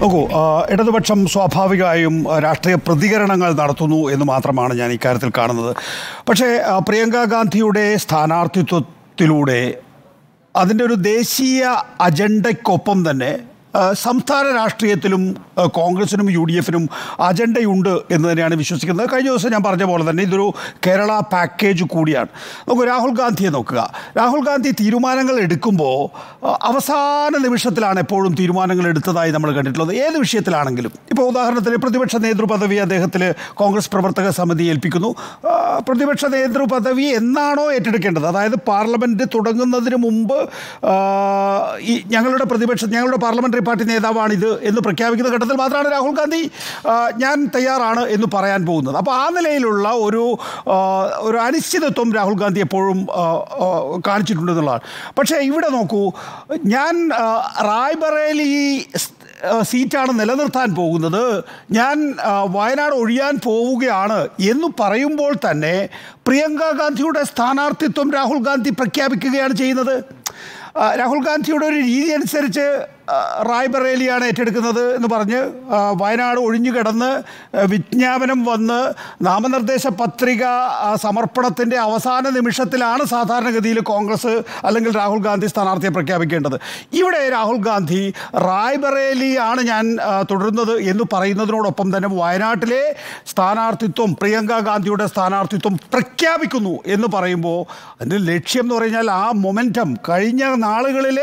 നോക്കൂ ഇടതുപക്ഷം സ്വാഭാവികമായും രാഷ്ട്രീയ പ്രതികരണങ്ങൾ നടത്തുന്നു എന്ന് മാത്രമാണ് ഞാൻ ഇക്കാര്യത്തിൽ കാണുന്നത് പക്ഷേ പ്രിയങ്ക ഗാന്ധിയുടെ സ്ഥാനാർത്ഥിത്വത്തിലൂടെ അതിൻ്റെ ഒരു ദേശീയ അജണ്ടയ്ക്കൊപ്പം തന്നെ സംസ്ഥാന രാഷ്ട്രീയത്തിലും കോൺഗ്രസിനും യു ഡി എഫിനും അജണ്ടയുണ്ട് എന്ന് തന്നെയാണ് വിശ്വസിക്കുന്നത് കഴിഞ്ഞ ദിവസം ഞാൻ പറഞ്ഞ പോലെ തന്നെ ഇതൊരു കേരള പാക്കേജ് കൂടിയാണ് നമുക്ക് രാഹുൽ ഗാന്ധിയെ നോക്കുക രാഹുൽ ഗാന്ധി തീരുമാനങ്ങൾ എടുക്കുമ്പോൾ അവസാന നിമിഷത്തിലാണ് എപ്പോഴും തീരുമാനങ്ങൾ എടുത്തതായി നമ്മൾ കണ്ടിട്ടുള്ളത് ഏത് വിഷയത്തിലാണെങ്കിലും ഇപ്പോൾ ഉദാഹരണത്തിന് പ്രതിപക്ഷ നേതൃപദവി അദ്ദേഹത്തിൽ കോൺഗ്രസ് പ്രവർത്തക സമിതി ഏൽപ്പിക്കുന്നു പ്രതിപക്ഷ നേതൃപദവി എന്നാണോ ഏറ്റെടുക്കേണ്ടത് അതായത് പാർലമെൻറ്റ് തുടങ്ങുന്നതിന് മുമ്പ് ഈ ഞങ്ങളുടെ പ്രതിപക്ഷ ഞങ്ങളുടെ പാർലമെൻ്ററി പാർട്ടി നേതാവാണിത് എന്ന് പ്രഖ്യാപിക്കുന്ന ഘട്ടത്തിൽ മാത്രമാണ് രാഹുൽ ഗാന്ധി ഞാൻ തയ്യാറാണ് എന്ന് പറയാൻ പോകുന്നത് അപ്പോൾ ആ നിലയിലുള്ള ഒരു ഒരു അനിശ്ചിതത്വം രാഹുൽ ഗാന്ധി എപ്പോഴും കാണിച്ചിട്ടുണ്ട് പക്ഷേ ഇവിടെ നോക്കൂ ഞാൻ റായ്ബറേലി സീറ്റാണ് നിലനിർത്താൻ പോകുന്നത് ഞാൻ വയനാട് ഒഴിയാൻ പോവുകയാണ് എന്ന് പറയുമ്പോൾ തന്നെ പ്രിയങ്ക ഗാന്ധിയുടെ സ്ഥാനാർത്ഥിത്വം രാഹുൽ ഗാന്ധി പ്രഖ്യാപിക്കുകയാണ് ചെയ്യുന്നത് രാഹുൽ ഗാന്ധിയുടെ ഒരു രീതി അനുസരിച്ച് റായ്ബറേലിയാണ് ഏറ്റെടുക്കുന്നത് എന്ന് പറഞ്ഞ് വയനാട് ഒഴിഞ്ഞു കിടന്ന് വിജ്ഞാപനം വന്ന് നാമനിർദ്ദേശ പത്രിക സമർപ്പണത്തിൻ്റെ അവസാന നിമിഷത്തിലാണ് സാധാരണഗതിയിൽ കോൺഗ്രസ് അല്ലെങ്കിൽ രാഹുൽ ഗാന്ധി സ്ഥാനാർത്ഥിയെ പ്രഖ്യാപിക്കേണ്ടത് ഇവിടെ രാഹുൽ ഗാന്ധി റായ്ബറേലിയാണ് ഞാൻ തുടരുന്നത് എന്ന് പറയുന്നതിനോടൊപ്പം തന്നെ വയനാട്ടിലെ സ്ഥാനാർത്ഥിത്വം പ്രിയങ്ക ഗാന്ധിയുടെ സ്ഥാനാർത്ഥിത്വം പ്രഖ്യാപിക്കുന്നു എന്ന് പറയുമ്പോൾ അതിൻ്റെ ലക്ഷ്യം എന്ന് പറഞ്ഞാൽ ആ മൊമെൻറ്റം കഴിഞ്ഞ നാളുകളിൽ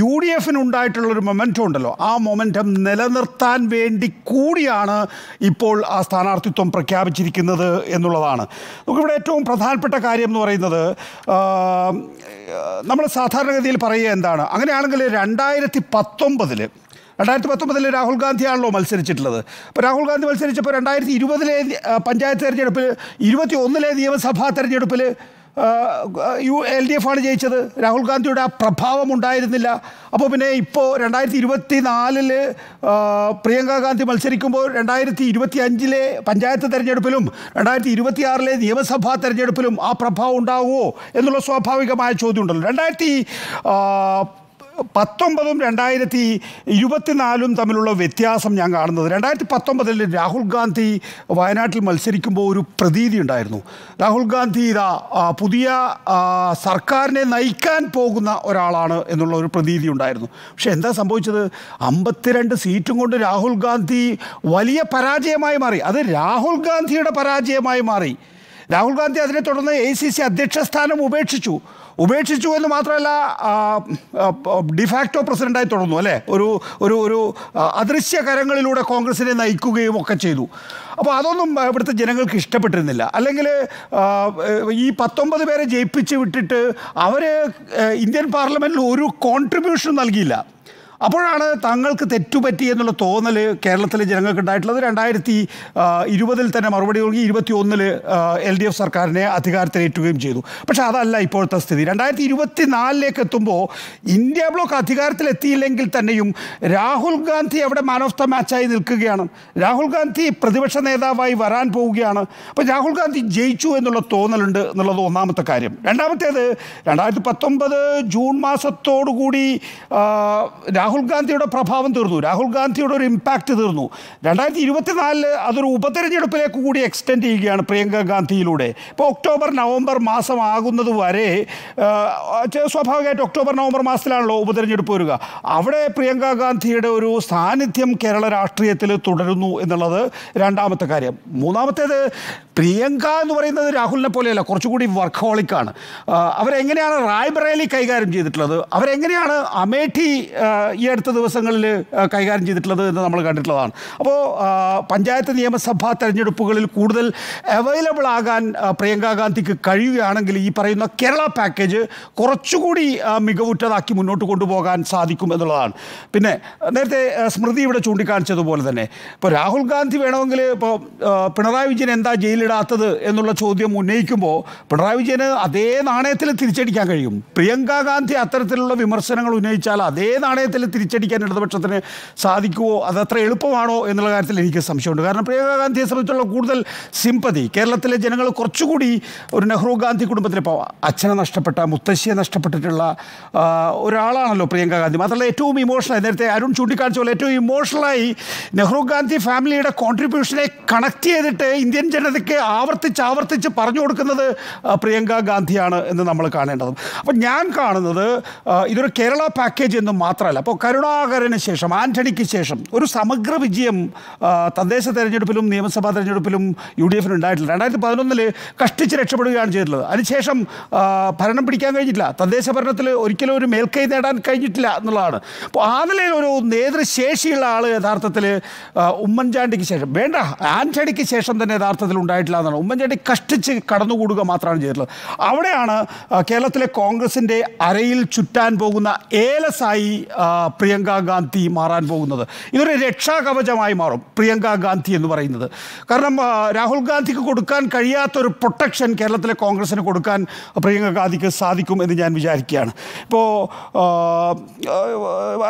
യു ഡി എഫിനുണ്ടായിട്ടുള്ള ഒരു മൊമെൻറ്റം ഉണ്ടല്ലോ ആ മൊമെൻറ്റം നിലനിർത്താൻ വേണ്ടി കൂടിയാണ് ഇപ്പോൾ ആ സ്ഥാനാർത്ഥിത്വം പ്രഖ്യാപിച്ചിരിക്കുന്നത് എന്നുള്ളതാണ് നമുക്കിവിടെ ഏറ്റവും പ്രധാനപ്പെട്ട കാര്യം എന്ന് പറയുന്നത് നമ്മൾ സാധാരണഗതിയിൽ പറയുക എന്താണ് അങ്ങനെയാണെങ്കിൽ രണ്ടായിരത്തി പത്തൊമ്പതിൽ രണ്ടായിരത്തി പത്തൊമ്പതിൽ രാഹുൽ ഗാന്ധിയാണല്ലോ മത്സരിച്ചിട്ടുള്ളത് അപ്പോൾ രാഹുൽ ഗാന്ധി മത്സരിച്ചപ്പോൾ രണ്ടായിരത്തി ഇരുപതിലെ പഞ്ചായത്ത് തെരഞ്ഞെടുപ്പിൽ ഇരുപത്തി ഒന്നിലെ നിയമസഭാ തെരഞ്ഞെടുപ്പിൽ യു എൽ ഡി എഫാണ് ജയിച്ചത് രാഹുൽ ഗാന്ധിയുടെ ആ പ്രഭാവം ഉണ്ടായിരുന്നില്ല അപ്പോൾ പിന്നെ ഇപ്പോൾ രണ്ടായിരത്തി ഇരുപത്തി നാലിൽ പ്രിയങ്ക ഗാന്ധി മത്സരിക്കുമ്പോൾ രണ്ടായിരത്തി ഇരുപത്തി അഞ്ചിലെ പഞ്ചായത്ത് തെരഞ്ഞെടുപ്പിലും രണ്ടായിരത്തി ആറിലെ നിയമസഭാ തെരഞ്ഞെടുപ്പിലും ആ പ്രഭാവം ഉണ്ടാവുമോ എന്നുള്ള സ്വാഭാവികമായ ചോദ്യം ഉണ്ടല്ലോ രണ്ടായിരത്തി പത്തൊമ്പതും രണ്ടായിരത്തി ഇരുപത്തിനാലും തമ്മിലുള്ള വ്യത്യാസം ഞാൻ കാണുന്നത് രണ്ടായിരത്തി പത്തൊമ്പതിൽ രാഹുൽ ഗാന്ധി വയനാട്ടിൽ മത്സരിക്കുമ്പോൾ ഒരു പ്രതീതി ഉണ്ടായിരുന്നു രാഹുൽ ഗാന്ധി ഇതാ പുതിയ സർക്കാരിനെ നയിക്കാൻ പോകുന്ന ഒരാളാണ് എന്നുള്ള ഒരു പ്രതീതി ഉണ്ടായിരുന്നു പക്ഷേ എന്താ സംഭവിച്ചത് അമ്പത്തിരണ്ട് സീറ്റും കൊണ്ട് രാഹുൽ ഗാന്ധി വലിയ പരാജയമായി മാറി അത് രാഹുൽ ഗാന്ധിയുടെ പരാജയമായി മാറി രാഹുൽ ഗാന്ധി അതിനെ തുടർന്ന് എ സി സി അധ്യക്ഷ സ്ഥാനം ഉപേക്ഷിച്ചു ഉപേക്ഷിച്ചു എന്ന് മാത്രമല്ല ഡിഫാക്റ്റോ പ്രസിഡൻ്റായി തുടർന്നു അല്ലേ ഒരു ഒരു ഒരു അദൃശ്യകരങ്ങളിലൂടെ കോൺഗ്രസിനെ നയിക്കുകയും ഒക്കെ ചെയ്തു അപ്പോൾ അതൊന്നും ഇവിടുത്തെ ജനങ്ങൾക്ക് ഇഷ്ടപ്പെട്ടിരുന്നില്ല അല്ലെങ്കിൽ ഈ പത്തൊമ്പത് പേരെ ജയിപ്പിച്ച് വിട്ടിട്ട് അവർ ഇന്ത്യൻ പാർലമെൻറ്റിൽ ഒരു കോൺട്രിബ്യൂഷൻ നൽകിയില്ല അപ്പോഴാണ് തങ്ങൾക്ക് തെറ്റുപറ്റി എന്നുള്ള തോന്നൽ കേരളത്തിലെ ജനങ്ങൾക്ക് ഉണ്ടായിട്ടുള്ളത് രണ്ടായിരത്തി ഇരുപതിൽ തന്നെ മറുപടി നൽകി ഇരുപത്തി ഒന്നിൽ എൽ ഡി എഫ് സർക്കാരിനെ അധികാരത്തിലേറ്റുകയും ചെയ്തു പക്ഷേ അതല്ല ഇപ്പോഴത്തെ സ്ഥിതി രണ്ടായിരത്തി ഇരുപത്തി നാലിലേക്ക് എത്തുമ്പോൾ ഇന്ത്യ ബ്ലോക്ക് അധികാരത്തിലെത്തിയില്ലെങ്കിൽ തന്നെയും രാഹുൽ ഗാന്ധി അവിടെ മാൻ ഓഫ് ദ മാച്ചായി നിൽക്കുകയാണ് രാഹുൽ ഗാന്ധി പ്രതിപക്ഷ നേതാവായി വരാൻ പോവുകയാണ് അപ്പോൾ രാഹുൽ ഗാന്ധി ജയിച്ചു എന്നുള്ള തോന്നലുണ്ട് എന്നുള്ളത് ഒന്നാമത്തെ കാര്യം രണ്ടാമത്തേത് രണ്ടായിരത്തി പത്തൊമ്പത് ജൂൺ മാസത്തോടുകൂടി രാഹുൽ രാഹുൽ ഗാന്ധിയുടെ പ്രഭാവം തീർന്നു രാഹുൽ ഗാന്ധിയുടെ ഒരു ഇമ്പാക്റ്റ് തീർന്നു രണ്ടായിരത്തി ഇരുപത്തിനാലില് അതൊരു ഉപതെരഞ്ഞെടുപ്പിലേക്ക് കൂടി എക്സ്റ്റെൻഡ് ചെയ്യുകയാണ് പ്രിയങ്ക ഗാന്ധിയിലൂടെ ഇപ്പോൾ ഒക്ടോബർ നവംബർ മാസം ആകുന്നത് വരെ സ്വാഭാവികമായിട്ട് ഒക്ടോബർ നവംബർ മാസത്തിലാണല്ലോ ഉപതെരഞ്ഞെടുപ്പ് വരിക അവിടെ പ്രിയങ്ക ഗാന്ധിയുടെ ഒരു സാന്നിധ്യം കേരള രാഷ്ട്രീയത്തിൽ തുടരുന്നു എന്നുള്ളത് രണ്ടാമത്തെ കാര്യം മൂന്നാമത്തേത് പ്രിയങ്ക എന്ന് പറയുന്നത് രാഹുലിനെ പോലെയല്ല കുറച്ചുകൂടി വർക്കഹോളിക്കാണ് അവരെങ്ങനെയാണ് റായ്ബറേലി കൈകാര്യം ചെയ്തിട്ടുള്ളത് അവരെങ്ങനെയാണ് അമേഠി ഈ അടുത്ത ദിവസങ്ങളിൽ കൈകാര്യം ചെയ്തിട്ടുള്ളത് എന്ന് നമ്മൾ കണ്ടിട്ടുള്ളതാണ് അപ്പോൾ പഞ്ചായത്ത് നിയമസഭാ തെരഞ്ഞെടുപ്പുകളിൽ കൂടുതൽ അവൈലബിൾ ആകാൻ പ്രിയങ്ക ഗാന്ധിക്ക് കഴിയുകയാണെങ്കിൽ ഈ പറയുന്ന കേരള പാക്കേജ് കുറച്ചുകൂടി മികവുറ്റതാക്കി മുന്നോട്ട് കൊണ്ടുപോകാൻ സാധിക്കും എന്നുള്ളതാണ് പിന്നെ നേരത്തെ സ്മൃതി ഇവിടെ ചൂണ്ടിക്കാണിച്ചതുപോലെ തന്നെ ഇപ്പോൾ രാഹുൽ ഗാന്ധി വേണമെങ്കിൽ ഇപ്പോൾ പിണറായി വിജയൻ എന്താ ജയിലിൽ നേരിടാത്തത് എന്നുള്ള ചോദ്യം ഉന്നയിക്കുമ്പോൾ പിണറായി വിജയന് അതേ നാണയത്തിൽ തിരിച്ചടിക്കാൻ കഴിയും പ്രിയങ്ക ഗാന്ധി അത്തരത്തിലുള്ള വിമർശനങ്ങൾ ഉന്നയിച്ചാൽ അതേ നാണയത്തിൽ തിരിച്ചടിക്കാൻ ഇടതുപക്ഷത്തിന് സാധിക്കുമോ അതത്ര എളുപ്പമാണോ എന്നുള്ള കാര്യത്തിൽ എനിക്ക് സംശയമുണ്ട് കാരണം പ്രിയങ്ക ഗാന്ധിയെ സംബന്ധിച്ചുള്ള കൂടുതൽ സിമ്പതി കേരളത്തിലെ ജനങ്ങൾ കുറച്ചുകൂടി ഒരു നെഹ്റു ഗാന്ധി കുടുംബത്തിന് ഇപ്പോൾ അച്ഛനെ നഷ്ടപ്പെട്ട മുത്തശ്ശിയെ നഷ്ടപ്പെട്ടിട്ടുള്ള ഒരാളാണല്ലോ പ്രിയങ്ക ഗാന്ധി മാത്രമല്ല ഏറ്റവും ഇമോഷണൽ നേരത്തെ അരുൺ ചൂണ്ടിക്കാണിച്ച പോലെ ഏറ്റവും ഇമോഷണലായി നെഹ്റു ഗാന്ധി ഫാമിലിയുടെ കോൺട്രിബ്യൂഷനെ കണക്ട് ചെയ്തിട്ട് ഇന്ത്യൻ ജനതയ്ക്ക് ആവർത്തിച്ച് ആവർത്തിച്ച് പറഞ്ഞു കൊടുക്കുന്നത് പ്രിയങ്ക ഗാന്ധിയാണ് എന്ന് നമ്മൾ കാണേണ്ടത് അപ്പം ഞാൻ കാണുന്നത് ഇതൊരു കേരള പാക്കേജ് എന്നും മാത്രമല്ല അപ്പോൾ കരുണാകരന് ശേഷം ആന്റണിക്ക് ശേഷം ഒരു സമഗ്ര വിജയം തദ്ദേശ തെരഞ്ഞെടുപ്പിലും നിയമസഭാ തെരഞ്ഞെടുപ്പിലും യു ഡി എഫിന് ഉണ്ടായിട്ടില്ല രണ്ടായിരത്തി പതിനൊന്നിൽ കഷ്ടിച്ച് രക്ഷപ്പെടുകയാണ് ചെയ്തിട്ടുള്ളത് അതിനുശേഷം ഭരണം പിടിക്കാൻ കഴിഞ്ഞിട്ടില്ല തദ്ദേശ ഭരണത്തിൽ ഒരിക്കലും ഒരു മേൽക്കൈ നേടാൻ കഴിഞ്ഞിട്ടില്ല എന്നുള്ളതാണ് അപ്പോൾ ആ നിലയിൽ ഒരു നേതൃശേഷിയുള്ള ആൾ യഥാർത്ഥത്തിൽ ഉമ്മൻചാണ്ടിക്ക് ശേഷം വേണ്ട ആൻ്റണിക്ക് ശേഷം തന്നെ യഥാർത്ഥത്തിൽ ഉണ്ടായി ഉണ്ടായിട്ടില്ല എന്നാണ് ഉമ്മൻചാണ്ടി കഷ്ടിച്ച് കടന്നുകൂടുക മാത്രമാണ് ചെയ്തിട്ടുള്ളത് അവിടെയാണ് കേരളത്തിലെ കോൺഗ്രസിൻ്റെ അരയിൽ ചുറ്റാൻ പോകുന്ന ഏലസായി പ്രിയങ്ക ഗാന്ധി മാറാൻ പോകുന്നത് ഇതൊരു രക്ഷാകവചമായി മാറും പ്രിയങ്ക ഗാന്ധി എന്ന് പറയുന്നത് കാരണം രാഹുൽ ഗാന്ധിക്ക് കൊടുക്കാൻ കഴിയാത്തൊരു പ്രൊട്ടക്ഷൻ കേരളത്തിലെ കോൺഗ്രസ്സിന് കൊടുക്കാൻ പ്രിയങ്ക ഗാന്ധിക്ക് സാധിക്കും എന്ന് ഞാൻ വിചാരിക്കുകയാണ് ഇപ്പോൾ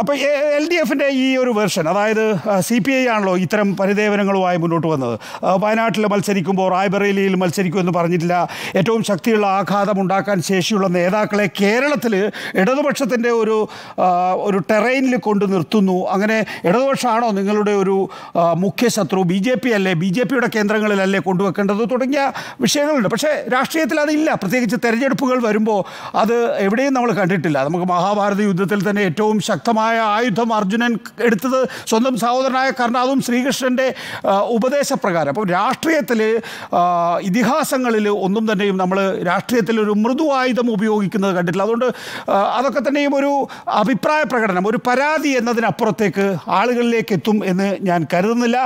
അപ്പോൾ എൽ ഡി എഫിൻ്റെ ഈ ഒരു വേർഷൻ അതായത് സി പി ഐ ആണല്ലോ ഇത്തരം പരിദേവനങ്ങളുമായി മുന്നോട്ട് വന്നത് വയനാട്ടിൽ മത്സരിക്കും പോകുമ്പോൾ റായ്ബറേലിയിൽ മത്സരിക്കുമെന്ന് പറഞ്ഞിട്ടില്ല ഏറ്റവും ശക്തിയുള്ള ആഘാതം ഉണ്ടാക്കാൻ ശേഷിയുള്ള നേതാക്കളെ കേരളത്തിൽ ഇടതുപക്ഷത്തിൻ്റെ ഒരു ഒരു ടെറൈനിൽ കൊണ്ട് നിർത്തുന്നു അങ്ങനെ ഇടതുപക്ഷമാണോ നിങ്ങളുടെ ഒരു മുഖ്യ ശത്രു ബി ജെ പി അല്ലേ ബി ജെ പിയുടെ കേന്ദ്രങ്ങളിലല്ലേ കൊണ്ടുവെക്കേണ്ടത് തുടങ്ങിയ വിഷയങ്ങളുണ്ട് പക്ഷേ രാഷ്ട്രീയത്തിൽ അതില്ല പ്രത്യേകിച്ച് തെരഞ്ഞെടുപ്പുകൾ വരുമ്പോൾ അത് എവിടെയും നമ്മൾ കണ്ടിട്ടില്ല നമുക്ക് മഹാഭാരത യുദ്ധത്തിൽ തന്നെ ഏറ്റവും ശക്തമായ ആയുധം അർജുനൻ എടുത്തത് സ്വന്തം സഹോദരനായ കർണാദും ശ്രീകൃഷ്ണൻ്റെ ഉപദേശപ്രകാരം അപ്പോൾ രാഷ്ട്രീയത്തിൽ ഇതിഹാസങ്ങളിൽ ഒന്നും തന്നെയും നമ്മൾ രാഷ്ട്രീയത്തിൽ ഒരു മൃദുവായുധം ഉപയോഗിക്കുന്നത് കണ്ടിട്ടില്ല അതുകൊണ്ട് അതൊക്കെ തന്നെയും ഒരു അഭിപ്രായ പ്രകടനം ഒരു പരാതി എന്നതിനപ്പുറത്തേക്ക് ആളുകളിലേക്ക് എത്തും എന്ന് ഞാൻ കരുതുന്നില്ല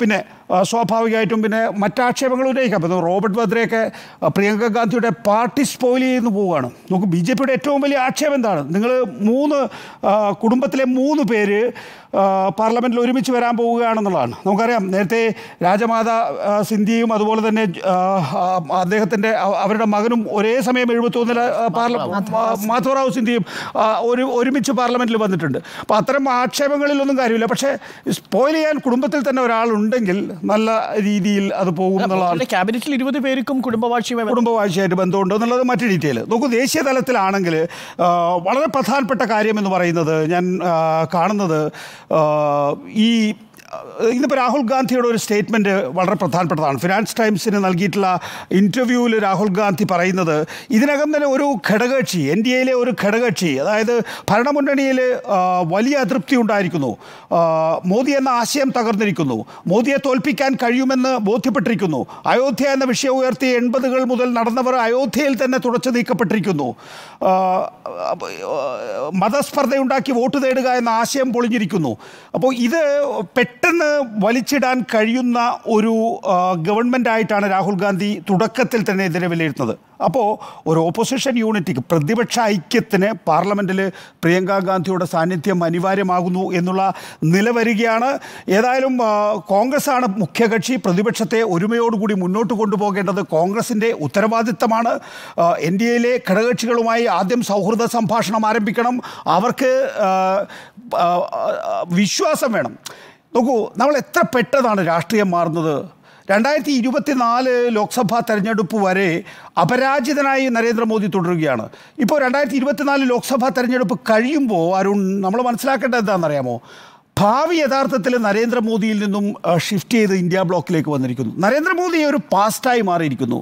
പിന്നെ സ്വാഭാവികമായിട്ടും പിന്നെ മറ്റാക്ഷേപങ്ങൾ ഉന്നയിക്കാം ഇപ്പം റോബർട്ട് വദ്രയൊക്കെ പ്രിയങ്ക ഗാന്ധിയുടെ പാർട്ടി സ്പോയിൽ ചെയ്യുന്നു പോവുകയാണ് നമുക്ക് ബി ജെ പിയുടെ ഏറ്റവും വലിയ ആക്ഷേപം എന്താണ് നിങ്ങൾ മൂന്ന് കുടുംബത്തിലെ മൂന്ന് പേര് പാർലമെൻറ്റിൽ ഒരുമിച്ച് വരാൻ പോവുകയാണെന്നുള്ളതാണ് നമുക്കറിയാം നേരത്തെ രാജമാത സിന്ധ്യയും അതുപോലെ തന്നെ അദ്ദേഹത്തിൻ്റെ അവരുടെ മകനും ഒരേ സമയം എഴുപത്തൊന്നിൽ പാർലമെൻറ്റ് മാധവറാവു സിന്ധ്യയും ഒരു ഒരുമിച്ച് പാർലമെൻറ്റിൽ വന്നിട്ടുണ്ട് അപ്പോൾ അത്തരം ആക്ഷേപങ്ങളിലൊന്നും കാര്യമില്ല പക്ഷേ സ്പോയിൽ ചെയ്യാൻ കുടുംബത്തിൽ തന്നെ ഒരാളുണ്ടെങ്കിൽ നല്ല രീതിയിൽ അത് പോകും എന്നുള്ളതാണ് ക്യാബിനറ്റിൽ ഇരുപത് പേർക്കും കുടുംബവാഴ്ചയുമായി കുടുംബവാഴ്ചയായിട്ട് ബന്ധമുണ്ടോ എന്നുള്ളത് മറ്റു ഡീറ്റെയിൽ നമുക്ക് ദേശീയ തലത്തിലാണെങ്കിൽ വളരെ പ്രധാനപ്പെട്ട കാര്യം എന്ന് പറയുന്നത് ഞാൻ കാണുന്നത് 어, 이 ഇന്നിപ്പോൾ രാഹുൽ ഗാന്ധിയുടെ ഒരു സ്റ്റേറ്റ്മെൻറ്റ് വളരെ പ്രധാനപ്പെട്ടതാണ് ഫിനാൻസ് ടൈംസിന് നൽകിയിട്ടുള്ള ഇൻ്റർവ്യൂവിൽ രാഹുൽ ഗാന്ധി പറയുന്നത് ഇതിനകം തന്നെ ഒരു ഘടകകക്ഷി എൻ ഡി എയിലെ ഒരു ഘടകകക്ഷി അതായത് ഭരണമുന്നണിയിൽ വലിയ അതൃപ്തി ഉണ്ടായിരിക്കുന്നു മോദി എന്ന ആശയം തകർന്നിരിക്കുന്നു മോദിയെ തോൽപ്പിക്കാൻ കഴിയുമെന്ന് ബോധ്യപ്പെട്ടിരിക്കുന്നു അയോധ്യ എന്ന വിഷയം ഉയർത്തി എൺപതുകൾ മുതൽ നടന്നവർ അയോധ്യയിൽ തന്നെ തുടച്ചു നീക്കപ്പെട്ടിരിക്കുന്നു മതസ്പർദ്ധയുണ്ടാക്കി വോട്ട് തേടുക എന്ന ആശയം പൊളിഞ്ഞിരിക്കുന്നു അപ്പോൾ ഇത് പെട്ടെന്ന് പെട്ടെന്ന് വലിച്ചിടാൻ കഴിയുന്ന ഒരു ആയിട്ടാണ് രാഹുൽ ഗാന്ധി തുടക്കത്തിൽ തന്നെ ഇതിനെ വിലയിരുത്തുന്നത് അപ്പോൾ ഒരു ഓപ്പോസിഷൻ യൂണിറ്റിക്ക് പ്രതിപക്ഷ ഐക്യത്തിന് പാർലമെൻറ്റിൽ പ്രിയങ്ക ഗാന്ധിയുടെ സാന്നിധ്യം അനിവാര്യമാകുന്നു എന്നുള്ള നില വരികയാണ് ഏതായാലും കോൺഗ്രസ്സാണ് മുഖ്യകക്ഷി പ്രതിപക്ഷത്തെ ഒരുമയോടുകൂടി മുന്നോട്ട് കൊണ്ടുപോകേണ്ടത് കോൺഗ്രസിൻ്റെ ഉത്തരവാദിത്തമാണ് എൻ ഡി എയിലെ ഘടകകക്ഷികളുമായി ആദ്യം സൗഹൃദ സംഭാഷണം ആരംഭിക്കണം അവർക്ക് വിശ്വാസം വേണം നോക്കൂ നമ്മൾ എത്ര പെട്ടതാണ് രാഷ്ട്രീയം മാറുന്നത് രണ്ടായിരത്തി നാല് ലോക്സഭാ തെരഞ്ഞെടുപ്പ് വരെ അപരാജിതനായി നരേന്ദ്രമോദി തുടരുകയാണ് ഇപ്പോൾ രണ്ടായിരത്തി ഇരുപത്തിനാല് ലോക്സഭാ തെരഞ്ഞെടുപ്പ് കഴിയുമ്പോൾ അരുൺ നമ്മൾ മനസ്സിലാക്കേണ്ടത് എന്താണെന്നറിയാമോ ഭാവി യഥാർത്ഥത്തിൽ നരേന്ദ്രമോദിയിൽ നിന്നും ഷിഫ്റ്റ് ചെയ്ത് ഇന്ത്യ ബ്ലോക്കിലേക്ക് വന്നിരിക്കുന്നു നരേന്ദ്രമോദി ഒരു പാസ്റ്റായി മാറിയിരിക്കുന്നു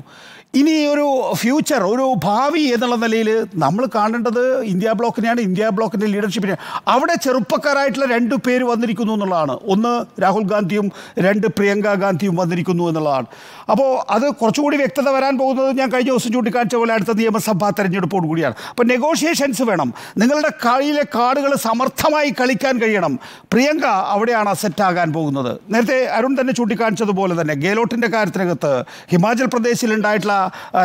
ഇനി ഒരു ഫ്യൂച്ചർ ഒരു ഭാവി എന്നുള്ള നിലയിൽ നമ്മൾ കാണേണ്ടത് ഇന്ത്യ ബ്ലോക്കിനെയാണ് ഇന്ത്യ ബ്ലോക്കിൻ്റെ ലീഡർഷിപ്പിനെ അവിടെ ചെറുപ്പക്കാരായിട്ടുള്ള രണ്ട് പേര് വന്നിരിക്കുന്നു എന്നുള്ളതാണ് ഒന്ന് രാഹുൽ ഗാന്ധിയും രണ്ട് പ്രിയങ്ക ഗാന്ധിയും വന്നിരിക്കുന്നു എന്നുള്ളതാണ് അപ്പോൾ അത് കുറച്ചുകൂടി വ്യക്തത വരാൻ പോകുന്നത് ഞാൻ കഴിഞ്ഞ ദിവസം ചൂണ്ടിക്കാഴ്ച പോലെ അടുത്ത നിയമസഭാ തെരഞ്ഞെടുപ്പോട് കൂടിയാണ് അപ്പോൾ നെഗോഷിയേഷൻസ് വേണം നിങ്ങളുടെ കളിയിലെ കാർഡുകൾ സമർത്ഥമായി കളിക്കാൻ കഴിയണം പ്രിയങ്ക അവിടെയാണ് അസെറ്റാകാൻ പോകുന്നത് നേരത്തെ അരുൺ തന്നെ ചൂണ്ടിക്കാണിച്ചതുപോലെ തന്നെ ഗെലോട്ടിൻ്റെ കാര്യത്തിനകത്ത് ഹിമാചൽ പ്രദേശിലുണ്ടായിട്ടുള്ള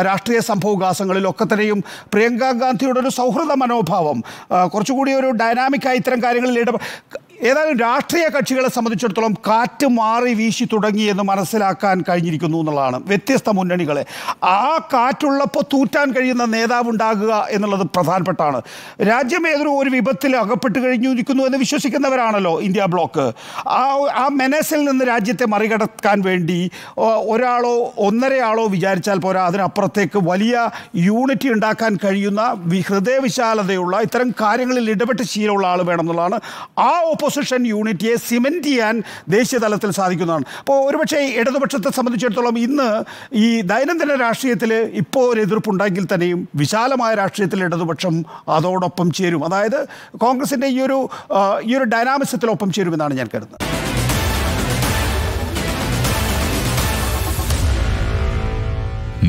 രാഷ്ട്രീയ സംഭവവികാസങ്ങളിലൊക്കെ തന്നെയും പ്രിയങ്ക ഗാന്ധിയുടെ ഒരു സൗഹൃദ മനോഭാവം കുറച്ചുകൂടി ഒരു ഡൈനാമിക്കായി ഇത്തരം കാര്യങ്ങളിൽ ഇടപെടും ഏതായാലും രാഷ്ട്രീയ കക്ഷികളെ സംബന്ധിച്ചിടത്തോളം കാറ്റ് മാറി വീശി തുടങ്ങിയെന്ന് മനസ്സിലാക്കാൻ കഴിഞ്ഞിരിക്കുന്നു എന്നുള്ളതാണ് വ്യത്യസ്ത മുന്നണികളെ ആ കാറ്റുള്ളപ്പോൾ തൂറ്റാൻ കഴിയുന്ന നേതാവ് ഉണ്ടാകുക എന്നുള്ളത് പ്രധാനപ്പെട്ടാണ് രാജ്യം ഏതൊരു ഒരു വിപത്തിൽ അകപ്പെട്ട് കഴിഞ്ഞിരിക്കുന്നു എന്ന് വിശ്വസിക്കുന്നവരാണല്ലോ ഇന്ത്യ ബ്ലോക്ക് ആ ആ മെനസിൽ നിന്ന് രാജ്യത്തെ മറികടക്കാൻ വേണ്ടി ഒരാളോ ഒന്നരയാളോ വിചാരിച്ചാൽ പോരാ അതിനപ്പുറത്തേക്ക് വലിയ യൂണിറ്റി ഉണ്ടാക്കാൻ കഴിയുന്ന ഹൃദയവിശാലതയുള്ള ഇത്തരം കാര്യങ്ങളിൽ ഇടപെട്ട് ശീലമുള്ള ആൾ വേണം എന്നുള്ളതാണ് ആ ഓപ്പോസ് ഓപ്പോസിഷൻ യൂണിറ്റിയെ സിമെൻറ്റ് ചെയ്യാൻ ദേശീയ തലത്തിൽ സാധിക്കുന്നതാണ് അപ്പോൾ ഒരുപക്ഷെ ഇടതുപക്ഷത്തെ സംബന്ധിച്ചിടത്തോളം ഇന്ന് ഈ ദൈനംദിന രാഷ്ട്രീയത്തിൽ ഇപ്പോൾ ഒരു എതിർപ്പുണ്ടെങ്കിൽ തന്നെയും വിശാലമായ രാഷ്ട്രീയത്തിൽ ഇടതുപക്ഷം അതോടൊപ്പം ചേരും അതായത് കോൺഗ്രസിൻ്റെ ഈ ഒരു ഈ ഒരു ഡൈനാമിസത്തിലൊപ്പം ചേരുമെന്നാണ് ഞാൻ കരുതുന്നത്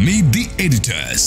Meet the editors.